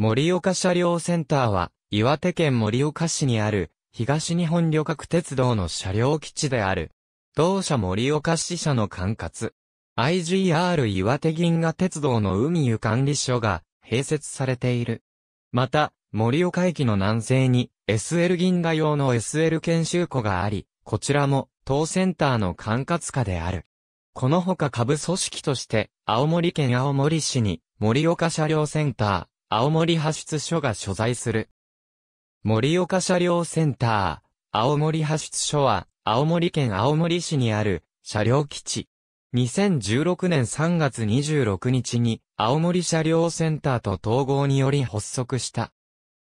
森岡車両センターは、岩手県盛岡市にある、東日本旅客鉄道の車両基地である。同社森岡支社の管轄。IGR 岩手銀河鉄道の海湯管理所が併設されている。また、盛岡駅の南西に SL 銀河用の SL 研修庫があり、こちらも当センターの管轄下である。このほか下部組織として、青森県青森市に盛岡車両センター、青森派出所が所在する。森岡車両センター、青森派出所は、青森県青森市にある、車両基地。2016年3月26日に、青森車両センターと統合により発足した。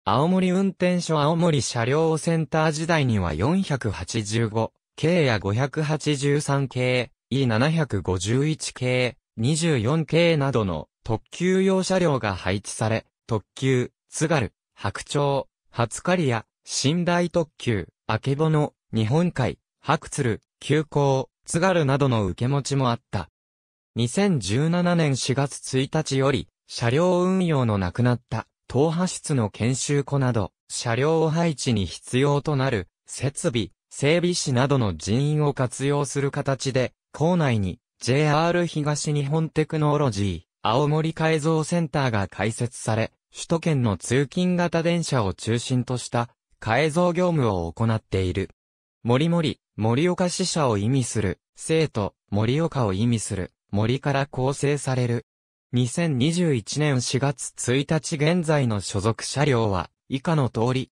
青森運転所青森車両センター時代には485、系や583系、E751 系、24系などの特急用車両が配置され、特急、津軽、白鳥、初刈谷、寝台特急、あけぼの、日本海、白鶴、急行、津軽などの受け持ちもあった。2017年4月1日より、車両運用のなくなった、東派室の研修庫など、車両配置に必要となる、設備、整備士などの人員を活用する形で、校内に、JR 東日本テクノロジー、青森改造センターが開設され、首都圏の通勤型電車を中心とした改造業務を行っている。森森、森岡支社を意味する、生徒、森岡を意味する、森から構成される。2021年4月1日現在の所属車両は、以下の通り。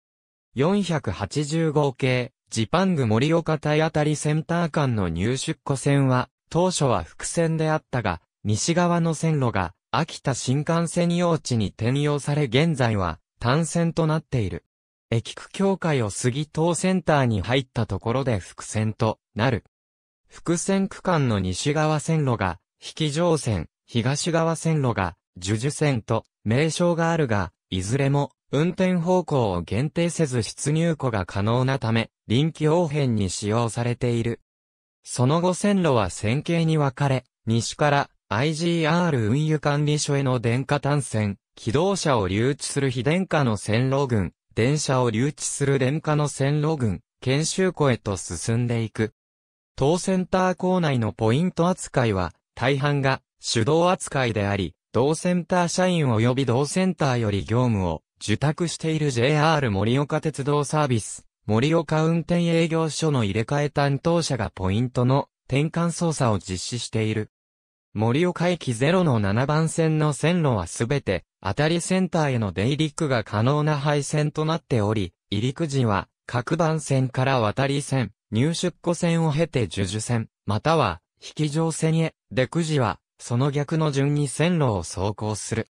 485系、ジパング森岡体当たりセンター間の入出庫線は、当初は伏線であったが、西側の線路が、秋田新幹線用地に転用され現在は、単線となっている。駅区境界を杉東センターに入ったところで伏線となる。伏線区間の西側線路が、引き上線、東側線路が、樹樹線と名称があるが、いずれも運転方向を限定せず出入庫が可能なため、臨機応変に使用されている。その後線路は線形に分かれ、西から IGR 運輸管理所への電化単線、機動車を留置する非電化の線路群、電車を留置する電化の線路群、研修庫へと進んでいく。当センター構内のポイント扱いは、大半が手動扱いであり、同センター社員及び同センターより業務を受託している JR 盛岡鉄道サービス、盛岡運転営業所の入れ替え担当者がポイントの転換操作を実施している。森岡駅0の7番線の線路はすべて、当たりセンターへの出入り区が可能な配線となっており、入り区時は、各番線から渡り線、入出庫線を経て樹樹線、または、引き上線へ、出くじは、その逆の順に線路を走行する。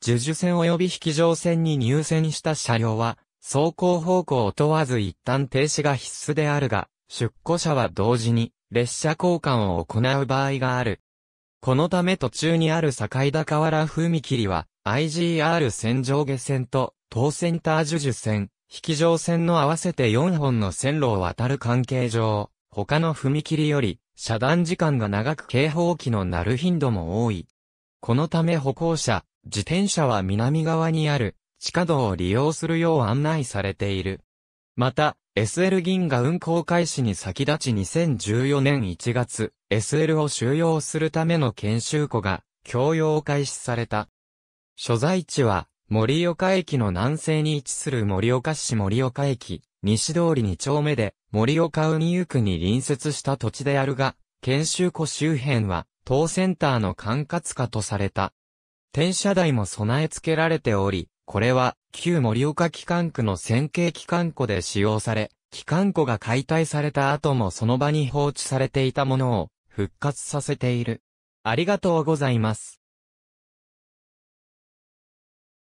樹樹線及び引き上線に入線した車両は、走行方向を問わず一旦停止が必須であるが、出庫者は同時に、列車交換を行う場合がある。このため途中にある境田河原踏切は、IGR 線上下線と、東センター樹樹線、引き上線の合わせて4本の線路を渡る関係上、他の踏切より、遮断時間が長く警報器の鳴る頻度も多い。このため歩行者、自転車は南側にある、地下道を利用するよう案内されている。また、SL 銀河運行開始に先立ち2014年1月、SL を収容するための研修庫が、供用開始された。所在地は、森岡駅の南西に位置する森岡市森岡駅、西通り2丁目で、森岡海行区に隣接した土地であるが、研修庫周辺は、当センターの管轄下とされた。転車台も備え付けられており、これは、旧盛岡機関区の線形機関庫で使用され、機関庫が解体された後もその場に放置されていたものを復活させている。ありがとうございます。